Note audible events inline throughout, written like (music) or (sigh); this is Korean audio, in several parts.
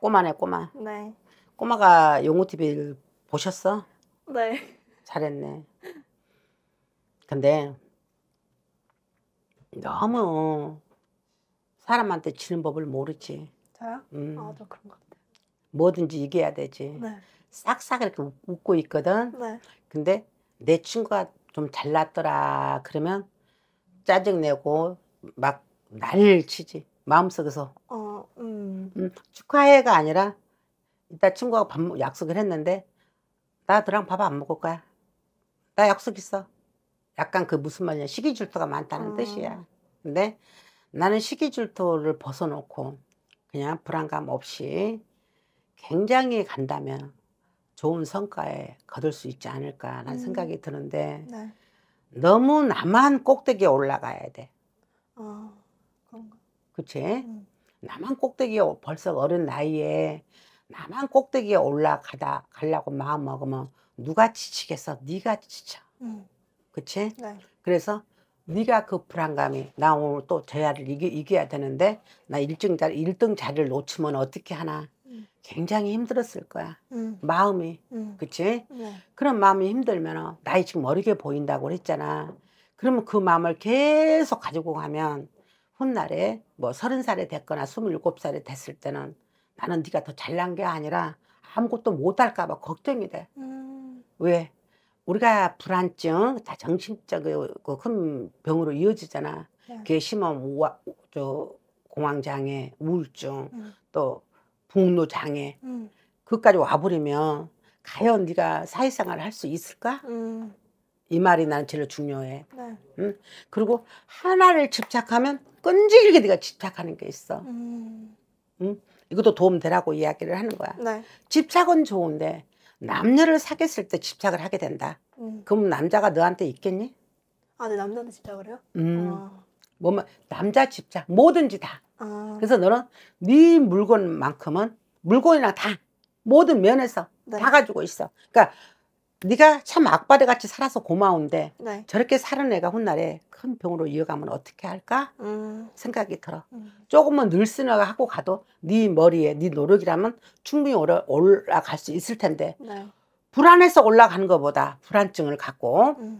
꼬마네 꼬마. 네. 꼬마가 용호 TV를 보셨어? 네. 잘했네. 근데 너무 사람한테 치는 법을 모르지. 저요? 음. 아, 저 그런 것 같아요. 뭐든지 이겨야 되지. 네. 싹싹 이렇게 웃고 있거든. 네. 근데 내 친구가 좀 잘났더라 그러면 짜증내고 막 난리를 치지. 마음속에서. 어. 음. 축하해가 아니라 이따 친구하고 밥 약속을 했는데 나 너랑 밥 안 먹을 거야. 나 약속 있어. 약간 그 무슨 말이냐 식이질투가 많다는 음. 뜻이야. 근데 나는 식이질투를 벗어놓고 그냥 불안감 없이 굉장히 간다면 좋은 성과에 거둘 수 있지 않을까라는 음. 생각이 드는데 네. 너무 나만 꼭대기에 올라가야 돼. 어, 그런가. 그치? 음. 나만 꼭대기에 어, 벌써 어른 나이에 나만 꼭대기에 올라가다 가려고 마음 먹으면 누가 지치겠어? 네가 지쳐. 음. 그치? 네. 그래서 네가 그 불안감이 나 오늘 또 제야를 이기, 이겨야 되는데 나 1등 자리, 1등 자리를 놓치면 어떻게 하나. 음. 굉장히 힘들었을 거야. 음. 마음이. 음. 그치? 네. 그런 마음이 힘들면 나이 지금 어리게 보인다고 그랬잖아 그러면 그 마음을 계속 가지고 가면 훗날에 뭐 서른 살에 됐거나 스물일곱 살에 됐을 때는 나는 네가 더 잘난 게 아니라 아무것도 못할까 봐 걱정이 돼. 음. 왜? 우리가 불안증, 다 정신적이고 큰 그, 그 병으로 이어지잖아. 괘 괴심험, 우저 공황장애, 우울증, 음. 또 분노장애. 음. 그까지 와버리면 과연 네가 사회생활을 할 수 있을까? 음. 이 말이 나는 제일 중요해. 네. 응? 그리고 하나를 집착하면 끈질기게 네가 집착하는 게 있어. 음. 응? 이것도 도움되라고 이야기를 하는 거야. 네. 집착은 좋은데 남녀를 사귀었을 때 집착을 하게 된다. 음. 그럼 남자가 너한테 있겠니? 아, 네 남자한테 집착을 해요? 음. 아. 뭐만 남자 집착 뭐든지 다. 아. 그래서 너는 네 물건만큼은 물건이나 다 모든 면에서 네. 다 가지고 있어. 그러니까 네가 참 악바리 같이 살아서 고마운데 네. 저렇게 사는 애가 훗날에 큰 병으로 이어가면 어떻게 할까 음. 생각이 들어 음. 조금만늘 쓰느라 하고 가도 네 머리에 네 노력이라면 충분히 올라갈 수 있을 텐데 네. 불안해서 올라가는 것보다 불안증을 갖고 음.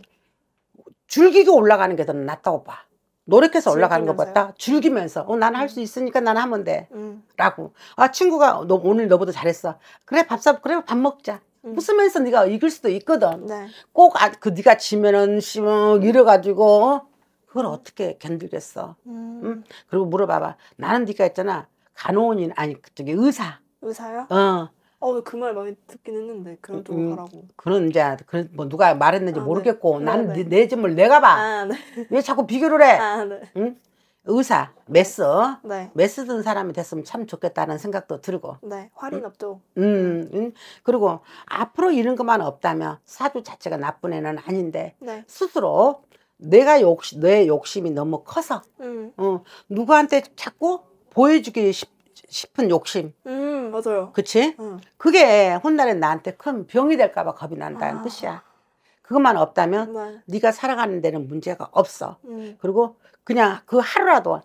줄기고 올라가는 게 더 낫다고 봐 노력해서 올라가는 것보다 줄기면서어 나는 할수 음. 있으니까 나는 하면 돼라고 음. 아 친구가 너 오늘 너보다 잘했어 그래 밥사 그래 밥 먹자 음. 웃으면서 네가 이길 수도 있거든. 네. 꼭그 아, 그 네가 지면은 씨뭐 이래가지고 그걸 어떻게 견디겠어? 음. 응? 그리고 물어봐봐. 나는 네가 했잖아. 간호원인 아니 그쪽에 의사. 의사요? 어. 어그 말 많이 듣긴 했는데 그런 쪽으로 음, 가라고. 그런 이제 그런 뭐 누가 말했는지 아, 네. 모르겠고 네. 나는 네. 내, 내, 점을 내가 봐. 아, 네. 왜 자꾸 비교를 해? 아, 네. 응? 의사, 메스, 네. 메스 든 사람이 됐으면 참 좋겠다는 생각도 들고. 네, 활인 음. 없죠. 음, 음, 그리고 앞으로 이런 것만 없다면 사주 자체가 나쁜 애는 아닌데 네. 스스로 내가 욕심, 내 욕심이 너무 커서 음. 어, 누구한테 자꾸 보여주기 싶, 싶은 욕심. 음, 맞아요. 그치? 음. 그게 훗날에 나한테 큰 병이 될까봐 겁이 난다는 아. 뜻이야. 그것만 없다면 네. 네가 살아가는 데는 문제가 없어. 음. 그리고 그냥 그 하루라도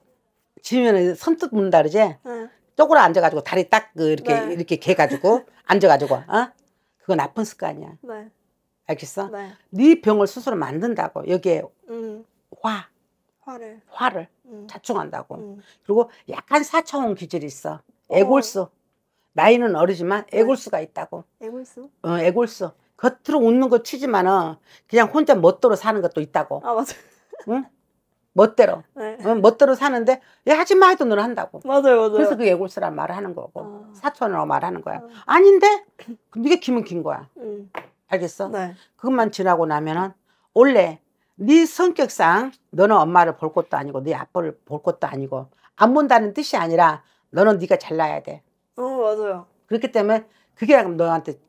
지면에 선뜻 문다 그러지. 네. 쪼그라 앉아가지고 다리 딱그 이렇게 네. 이렇게 개가지고 (laughs) 앉아가지고 어 그거 나쁜 습관이야. 네. 알겠어? 네. 네 병을 스스로 만든다고 여기에 음. 화 화를 화를 음. 자충한다고 음. 그리고 약간 사차원 기질이 있어. 어. 애골수. 나이는 어리지만 네. 애골수가 있다고. 애골수? 어, 애골수. 겉으로 웃는 거 치지만은 그냥 혼자 멋대로 사는 것도 있다고. 아 맞아. 응? 멋대로. 네. 응? 멋대로 사는데 얘 하지 마 해도 너는 한다고. 맞아요, 맞아요. 그래서 그 예골스란 말을 하는 거고 아... 사촌으로 말하는 거야. 아... 닌데 네게 김은 긴 거야. 음. 알겠어? 네. 그것만 지나고 나면은 원래 네 성격상 너는 엄마를 볼 것도 아니고 네 아빠를 볼 것도 아니고 안 본다는 뜻이 아니라 너는 네가 잘나야 돼. 어 맞아요. 그렇기 때문에 그게 너한테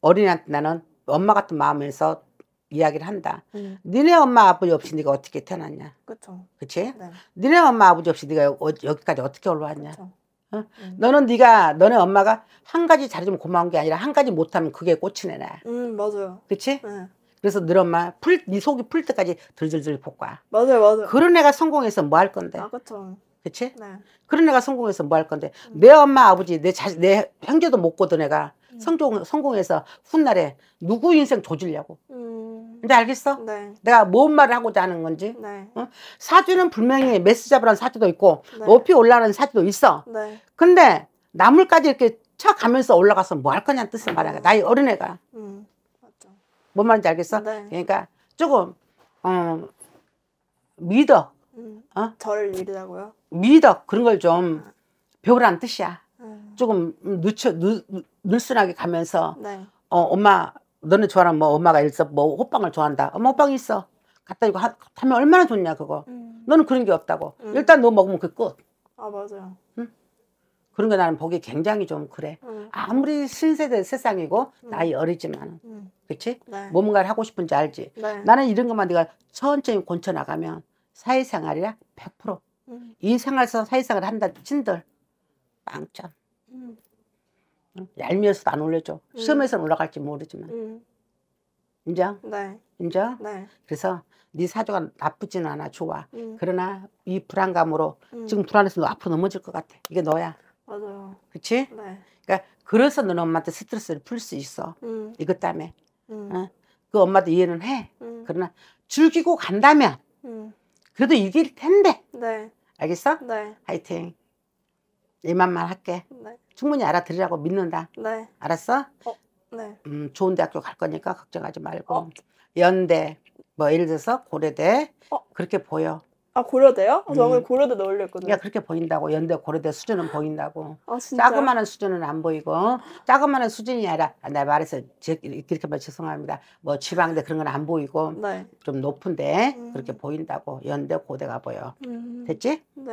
어린이한테 나는 엄마 같은 마음에서 이야기를 한다. 음. 니네 엄마 아버지 없이 네가 어떻게 태어났냐? 그렇죠. 그치? 네. 니네 엄마 아버지 없이 네가 어, 여기까지 어떻게 올라왔냐? 그쵸. 어? 음. 너는 네가 너네 엄마가 한 가지 잘해주면 고마운 게 아니라 한 가지 못하면 그게 꽃이 네 나. 음 맞아요. 그치? 네. 그래서 늘 엄마 풀네 속이 풀 때까지 들들들 볶아. 맞아요 맞아요. 그런 애가 성공해서 뭐 할 건데? 아 그렇죠. 그치? 네. 그런 애가 성공해서 뭐 할 건데 음. 내 엄마 아버지 내 자내 형제도 못 거든 애가 음. 성공, 성공해서 훗날에 누구 인생 조질려고. 음. 근데 알겠어? 네. 내가 뭔 말을 하고자 하는 건지. 네. 어? 사주는 분명히 메스잡이라는 사주도 있고 네. 높이 올라가는 사주도 있어. 네. 근데 나물까지 이렇게 차가면서 올라가서 뭐 할 거냐는 뜻을 음. 말하는 거야. 나이 어린애가. 음. 맞죠. 뭔 말인지 알겠어? 네. 그러니까 조금 어, 믿어. 음. 어? 저를 믿으라고요? 믿어. 그런 걸좀 네. 배우라는 뜻이야. 음. 조금 누쳐 늘순하게 가면서 네. 어 엄마 너는 좋아하는 뭐 엄마가 있어 뭐 호빵을 좋아한다 엄마 호빵 있어 갖다 이거 하, 면 얼마나 좋냐 그거 음. 너는 그런 게 없다고 음. 일단 너 먹으면 그끝아 맞아요 응? 그런 게 나는 보기 굉장히 좀 그래 음. 아무리 신세대 세상이고 음. 나이 어리지만 음. 그치 네. 뭔가를 하고 싶은지 알지 네. 나는 이런 것만 내가 천천히 곤쳐 나가면 사회생활이야 100%이 음. 생활에서 사회생활을 한다 친들 빵점. 음. 응? 얄미워서도 안 올려줘. 음. 시험에서 올라갈지 모르지만. 음. 인정? 네. 인정? 네. 그래서 네 사주가 나쁘지는 않아 좋아. 음. 그러나 이 불안감으로 음. 지금 불안해서 너 앞으로 넘어질 것 같아. 이게 너야. 맞아요. 그치 네. 그러니까 그래서 너는 엄마한테 스트레스를 풀 수 있어. 음. 이것 때문에. 음. 어? 그 엄마도 이해는 해. 음. 그러나 즐기고 간다면 음. 그래도 이길 텐데. 네. 알겠어? 네. 화이팅. 내 맘만 할게. 네. 충분히 알아들으라고 믿는다. 네. 알았어? 어, 네. 음, 좋은 대학교 갈 거니까 걱정하지 말고. 어? 연대, 뭐 예를 들어서 고려대 어? 그렇게 보여. 아 고려대요? 어, 음. 저는 고려대 넣으려 했거든요. 야 그렇게 보인다고 연대 고려대 수준은 보인다고. 아 진짜. 작은만한 수준은 안 보이고 작그만한 수준이 아니라 아, 나 말해서 이렇게 말 죄송합니다. 뭐 지방대 그런 건 안 보이고 네. 좀 높은데 음. 그렇게 보인다고 연대 고대가 보여. 음. 됐지? 네.